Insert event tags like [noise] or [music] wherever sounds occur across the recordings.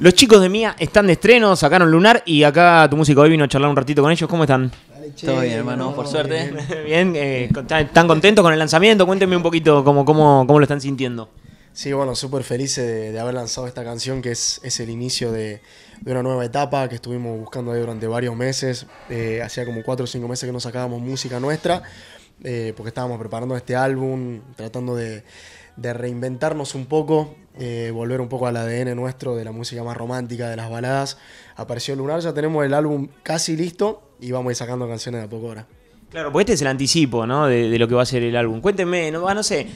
Los chicos de Mía están de estreno, sacaron Lunar y acá tu músico hoy vino a charlar un ratito con ellos. ¿Cómo están? Todo bien, hermano, por suerte. Bien, [laughs] eh, ¿están contentos con el lanzamiento? Cuéntenme un poquito cómo, cómo, lo están sintiendo. Sí, bueno, súper felices de, haber lanzado esta canción que es, es el inicio de, una nueva etapa que estuvimos buscando ahí durante varios meses. Eh, hacía como 4 o 5 meses que no sacábamos música nuestra eh, porque estábamos preparando este álbum, tratando de, de reinventarnos un poco, eh, volver un poco al ADN nuestro de la música más romántica, de las baladas. Apareció Lunar, ya tenemos el álbum casi listo y vamos a ir sacando canciones de a poco ahora. Claro, porque este es el anticipo, ¿no? De, lo que va a ser el álbum. Cuénteme, no, ah, no sé,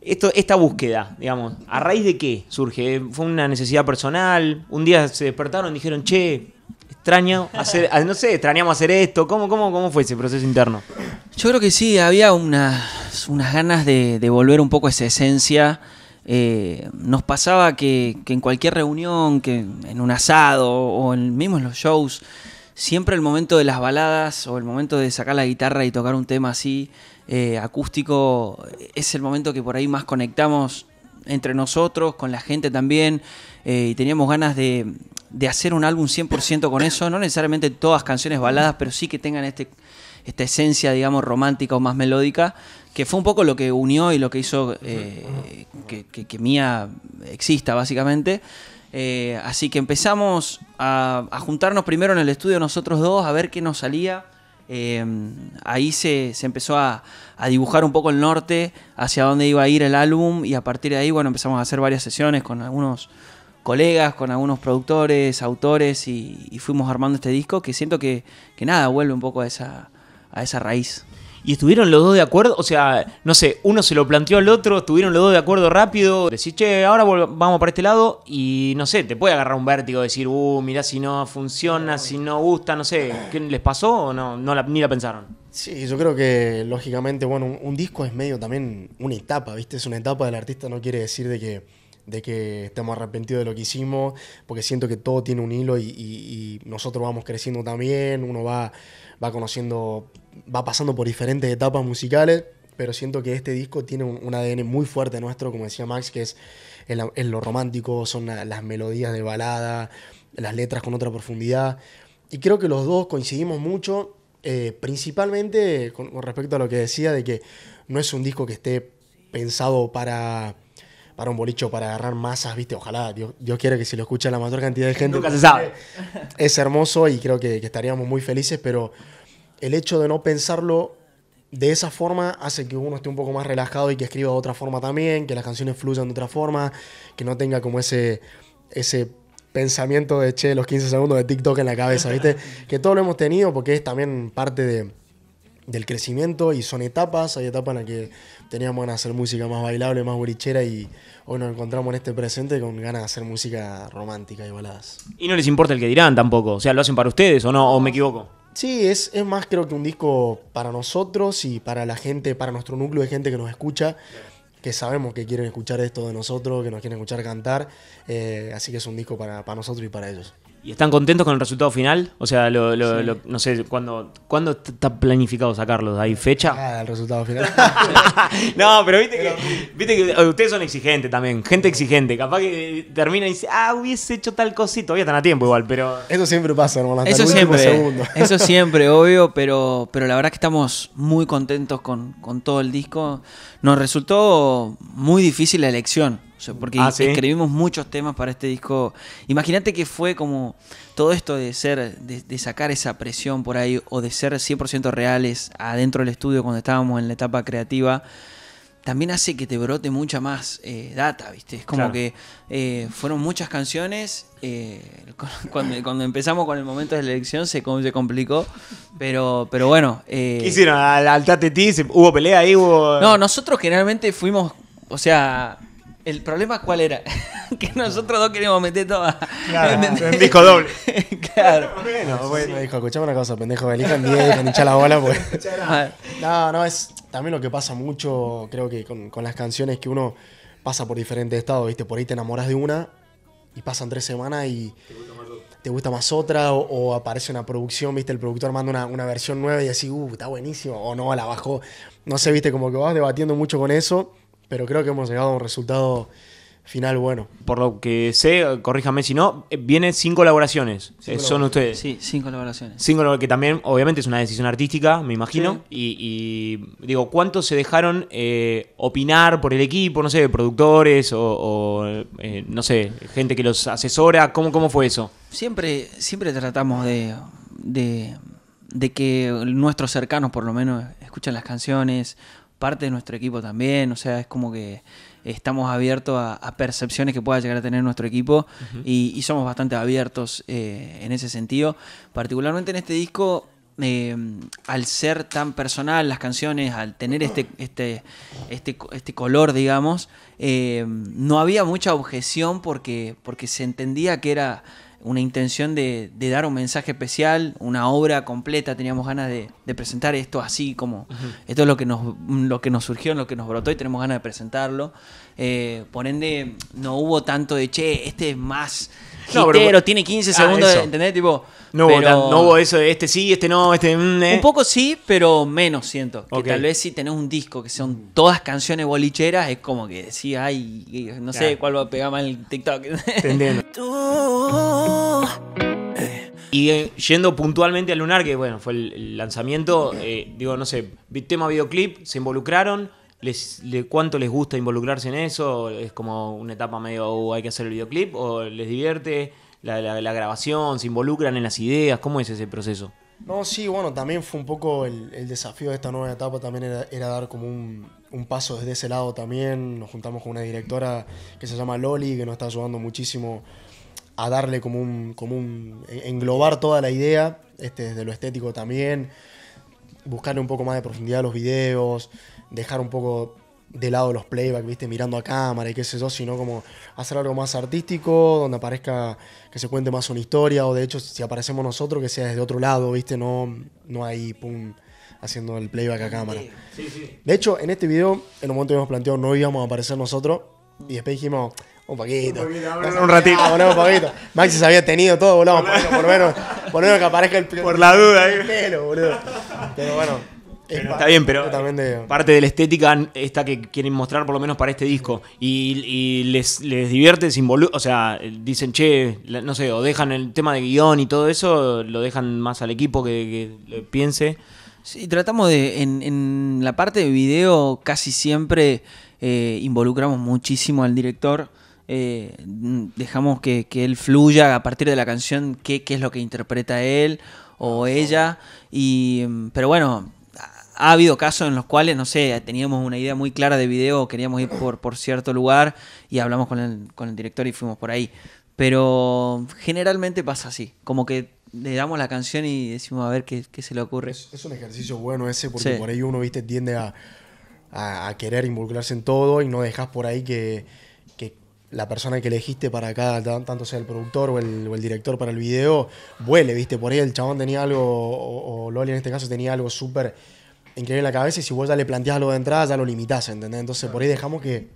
esto, esta búsqueda, digamos, ¿a raíz de qué surge? Eh, ¿Fue una necesidad personal? ¿Un día se despertaron y dijeron, che, extraño hacer, [laughs] ah, no sé, extrañamos hacer esto? ¿Cómo, cómo, cómo fue ese proceso interno? Yo creo que sí, había una, unas, ganas de, volver un poco a esa esencia. Eh, nos pasaba que, en cualquier reunión, que en un asado o en, mismo en los shows, siempre el momento de las baladas o el momento de sacar la guitarra y tocar un tema así eh, acústico es el momento que por ahí más conectamos entre nosotros, con la gente también, eh, y teníamos ganas de hacer un álbum 100% con eso, no necesariamente todas canciones baladas, pero sí que tengan este esta esencia, digamos, romántica o más melódica, que fue un poco lo que unió y lo que hizo eh, que, Mía exista, básicamente. Eh, así que empezamos a, juntarnos primero en el estudio nosotros dos, a ver qué nos salía. Eh, ahí se, empezó a, dibujar un poco el norte, hacia dónde iba a ir el álbum y a partir de ahí, bueno, empezamos a hacer varias sesiones con algunos colegas, con algunos productores, autores y, fuimos armando este disco que siento que nada, vuelve un poco a esa, a esa raíz. ¿Y estuvieron los dos de acuerdo? O sea, no sé, uno se lo planteó al otro, estuvieron los dos de acuerdo rápido. Decís, che, ahora vamos para este lado y no sé, te puede agarrar un vértigo, decir, uh, mirá si no funciona, si no gusta, no sé, ¿qué les pasó o no? no ni la pensaron? Sí, yo creo que lógicamente, bueno, un disco es medio también una etapa, ¿viste? Es una etapa del artista, no quiere decir de que de que estemos arrepentidos de lo que hicimos, porque siento que todo tiene un hilo y, nosotros vamos creciendo también, uno va, va conociendo, va pasando por diferentes etapas musicales pero siento que este disco tiene un, ADN muy fuerte nuestro, como decía Max, que es en lo romántico, son las melodías de balada, las letras con otra profundidad. Y creo que los dos coincidimos mucho, eh, principalmente con, respecto a lo que decía de que no es un disco que esté pensado para para un bolicho, para agarrar masas, ¿viste? Ojalá, Dios, Dios que si lo escuche la mayor cantidad de gente. Nunca se sabe. Es hermoso y creo que, estaríamos muy felices, pero el hecho de no pensarlo de esa forma hace que uno esté un poco más relajado y que escriba de otra forma también, que las canciones fluyan de otra forma, que no tenga como ese, ese pensamiento de, che, los 15 segundos de TikTok en la cabeza, ¿viste? [laughs] que todo lo hemos tenido porque es también parte de del crecimiento y son etapas. Hay etapas en las que teníamos ganas de hacer música más bailable, más borichera y hoy nos encontramos en este presente con ganas de hacer música romántica y baladas. Y no les importa el que dirán tampoco, o sea, lo hacen para ustedes o no, o me equivoco. Sí, es, es más creo que un disco para nosotros y para la gente, para nuestro núcleo de gente que nos escucha, que sabemos que quieren escuchar esto de nosotros, que nos quieren escuchar cantar, eh, así que es un disco para nosotros y para ellos. ¿Y están contentos con el resultado final? O sea, no sé, ¿cuándo, está planificado sacarlo, ¿Hay fecha? Ah, el resultado final. [laughs] no, pero viste que, eh, ustedes son exigentes también, gente exigente. Capaz que eh, termina y dice, ah, hubiese hecho tal cosita. Todavía están a tiempo igual, pero... Eso siempre pasa, hermano. eso siempre. [laughs] Eso [laughs] siempre, obvio, pero, pero la verdad que estamos muy contentos con, con todo el disco. Nos resultó muy difícil la elección porque ah, escribimos muchos temas para este disco. Imagínate que fue como todo esto de ser, de, sacar esa presión por ahí o de ser 100% reales adentro del estudio cuando estábamos en la etapa creativa, también hace que te brote mucha más eh, data, ¿viste? Es como que eh, fueron muchas canciones. Eh, [laughs] cuando, empezamos con el momento de la elección se, se complicó, pero, pero bueno. ¿Qué hicieron? ¿Al, al ¿Hubo pelea ahí? No, nosotros generalmente fuimos, o sea, el problema cuál era? [laughs] que nosotros dos queríamos meter todo claro, en disco doble. [laughs] claro. Bueno, bueno, dijo, escuchame una cosa, pendejo, elijan 10, con la bola, pues. [laughs] Ah. no, no, es también lo que pasa mucho, creo que con, las canciones que uno pasa por diferentes estados, ¿viste? Por ahí te enamoras de una y pasan tres semanas y te gusta más otra o, aparece una producción, viste, el productor manda una, una versión nueva y así, uh, está buenísimo, o no, la bajó, no sé, viste, como que vas debatiendo mucho con eso pero creo que hemos llegado a un resultado final bueno. Por lo que sé, corríjame si no, eh, Vienen sin colaboraciones. Eh, son ustedes. Sí, sin colaboraciones. Sin que también obviamente es una decisión artística, me imagino. Y, digo, ¿cuántos se dejaron eh, opinar por el equipo? No sé, productores o, no sé, gente que los asesora. ¿Cómo, cómo fue eso? Siempre, siempre tratamos de, de, de que nuestros cercanos por lo menos escuchen las canciones parte de nuestro equipo también, o sea, es como que estamos abiertos a, percepciones que pueda llegar a tener nuestro equipo y, y, somos bastante abiertos eh, en ese sentido. Particularmente en este disco Em, al ser tan personal las canciones, al tener este, este, este, este color, digamos, em, no había mucha objeción porque, porque se entendía que era una intención de, dar un mensaje especial, una obra completa, teníamos ganas de, presentar esto así como, esto es lo que, nos, lo que nos surgió, lo que nos brotó y tenemos ganas de presentarlo. Eh, por ende, no hubo tanto de, che, este es más no, pero, tiene 15 ah, segundos, ¿entendés? hubo, eso de este sí, este no, este... Mm, eh". Un poco sí, pero menos siento. Que tal vez si tenés un disco que son todas canciones bolicheras, es como que sí ay, no sé cuál va a pegar más el TikTok. [laughs] [laughs] Eh. Y eh, yendo puntualmente al Lunar, que bueno, fue el, lanzamiento, digo, no sé, tema videoclip, se involucraron les, ¿Cuánto les gusta involucrarse en eso? ¿Es como una etapa medio, uh, hay que hacer el videoclip? ¿O les divierte la, grabación? ¿Se involucran en las ideas? ¿Cómo es ese proceso? No, sí, bueno, también fue un poco el, desafío de esta nueva etapa, también era, dar como un, paso desde ese lado también. Nos juntamos con una directora que se llama Loli, que nos está ayudando muchísimo a darle como un, como un englobar toda la idea, este, desde lo estético también, Buscarle un poco más de profundidad a los videos, dejar un poco de lado los playback, viste, mirando a cámara y qué sé yo, sino como hacer algo más artístico, donde aparezca, que se cuente más una historia, o de hecho, si aparecemos nosotros, que sea desde otro lado, viste, no, no ahí, pum, haciendo el playback a cámara. De hecho, en este video, en un momento habíamos planteado no íbamos a aparecer nosotros, y después dijimos, un poquito, un, ratito, ponemos un poquito. Maxi se había tenido todo, volvamos, por, menos, por que aparezca el Por la duda, ahí, eh. boludo. Pero bueno. está bien, pero parte de la estética esta que quieren mostrar por lo menos para este disco. Y, les, les divierte, o sea, dicen, che, no sé, o dejan el tema de guión y todo eso, lo dejan más al equipo que, piense. Sí, tratamos de, en, la parte de video casi siempre eh, involucramos muchísimo al director. Eh, dejamos que, él fluya a partir de la canción, qué, qué es lo que interpreta él o ah, ella. Y, pero bueno, ha habido casos en los cuales, no sé, teníamos una idea muy clara de video, queríamos ir por, por cierto lugar y hablamos con el, con el director y fuimos por ahí. Pero generalmente pasa así, como que le damos la canción y decimos a ver qué, se le ocurre. Es, un ejercicio bueno ese, porque por ahí uno, viste, tiende a, a, a, querer involucrarse en todo y no dejas por ahí que, la persona que elegiste para acá, tanto sea el productor o el, o el, director para el video, vuele, ¿viste? Por ahí el chabón tenía algo, o, Loli en este caso tenía algo súper increíble en la cabeza y si vos ya le planteás lo de entrada, ya lo limitás, ¿entendés? Entonces por ahí dejamos que,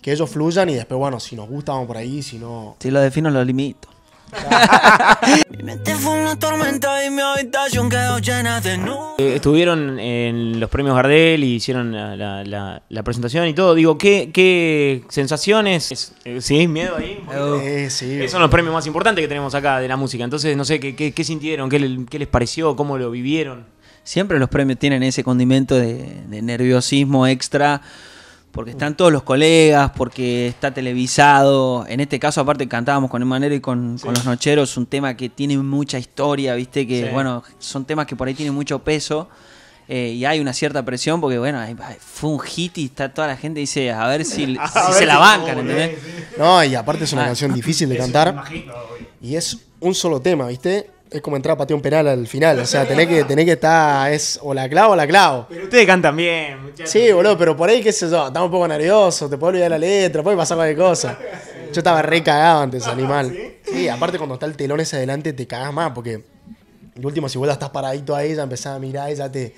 que ellos fluyan y después, bueno, si nos gusta, vamos por ahí, si no... Si lo defino, lo limito. Estuvieron en los premios Gardel y hicieron la, presentación y todo. Digo, ¿qué, qué sensaciones? Eh, ¿Sí? ¿Miedo ahí? Eh, sí, Esos eh, son los premios más importantes que tenemos acá de la música. Entonces, no sé, ¿qué, qué, sintieron? ¿Qué, les pareció? ¿Cómo lo vivieron? Siempre los premios tienen ese condimento de, de nerviosismo extra porque están todos los colegas, porque está televisado. En este caso, aparte, cantábamos con Manero y con, Los Nocheros, un tema que tiene mucha historia, viste, que bueno, son temas que por ahí tienen mucho peso. Eh, y hay una cierta presión porque, bueno, fue un hit y está toda la gente dice, a ver si, [laughs] se la bancan, ¿entendés? No, y aparte es una ah. canción [laughs] difícil de cantar. y es un solo tema, ¿viste? es como entrar a patear un penal al final. O sea, tenés que, que estar. Es o la clavo o la clavo. Pero ustedes cantan bien, Sí, boludo, pero por ahí, qué sé yo, estamos un poco nerviosos, te puedo olvidar la letra, puede pasar cualquier cosa. Yo estaba re cagado antes, [laughs] animal. ¿Sí? aparte cuando está el telón ese adelante te cagás más porque y último, si vos estás paradito ahí, ya empezás a mirar y ya te.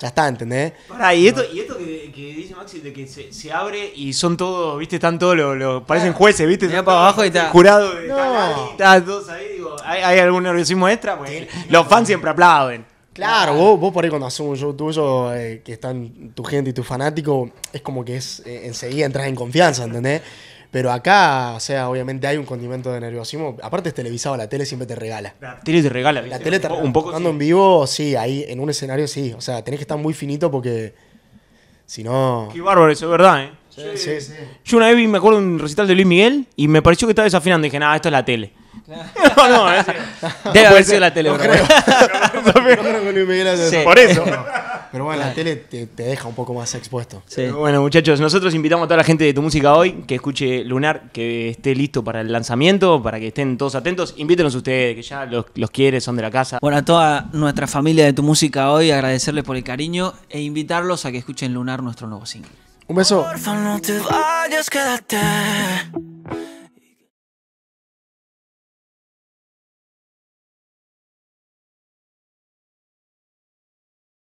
Ya está, ¿entendés? Pará, y esto, que, que, dice Maxi, de que se, abre y son todos, viste, están todos los. parecen jueces, viste. Mira para abajo está. Jurado, no. está, todos ahí, digo. ¿hay, ¿hay, algún nerviosismo extra? Pues, los fans siempre aplauden. Claro, vos, vos por ahí cuando haces un show tuyo, eh, que están tu gente y tus fanáticos, es como que es eh, enseguida entras en confianza, ¿entendés? Pero acá, o sea, obviamente hay un condimento de nerviosismo. Aparte es televisado, la tele siempre te regala. La tele te regala. La tele te Un poco, Cuando en vivo, sí, ahí en un escenario sí. O sea, tenés que estar muy finito porque si no... Qué bárbaro eso, es verdad, ¿eh? Sí, sí, Yo una vez vi, me acuerdo, un recital de Luis Miguel y me pareció que estaba desafinando. Y dije, nada, esto es la tele. [laughs] no, no, debe no, la tele. [laughs] No creo. que Luis Miguel Por eso. [laughs] Pero bueno, la tele te, deja un poco más expuesto. Bueno, muchachos, nosotros invitamos a toda la gente de tu música hoy que escuche Lunar, que esté listo para el lanzamiento, para que estén todos atentos. Invítenos ustedes, que ya los, los quiere, son de la casa. Bueno, a toda nuestra familia de tu música hoy, agradecerles por el cariño e invitarlos a que escuchen Lunar, nuestro nuevo single. Un beso.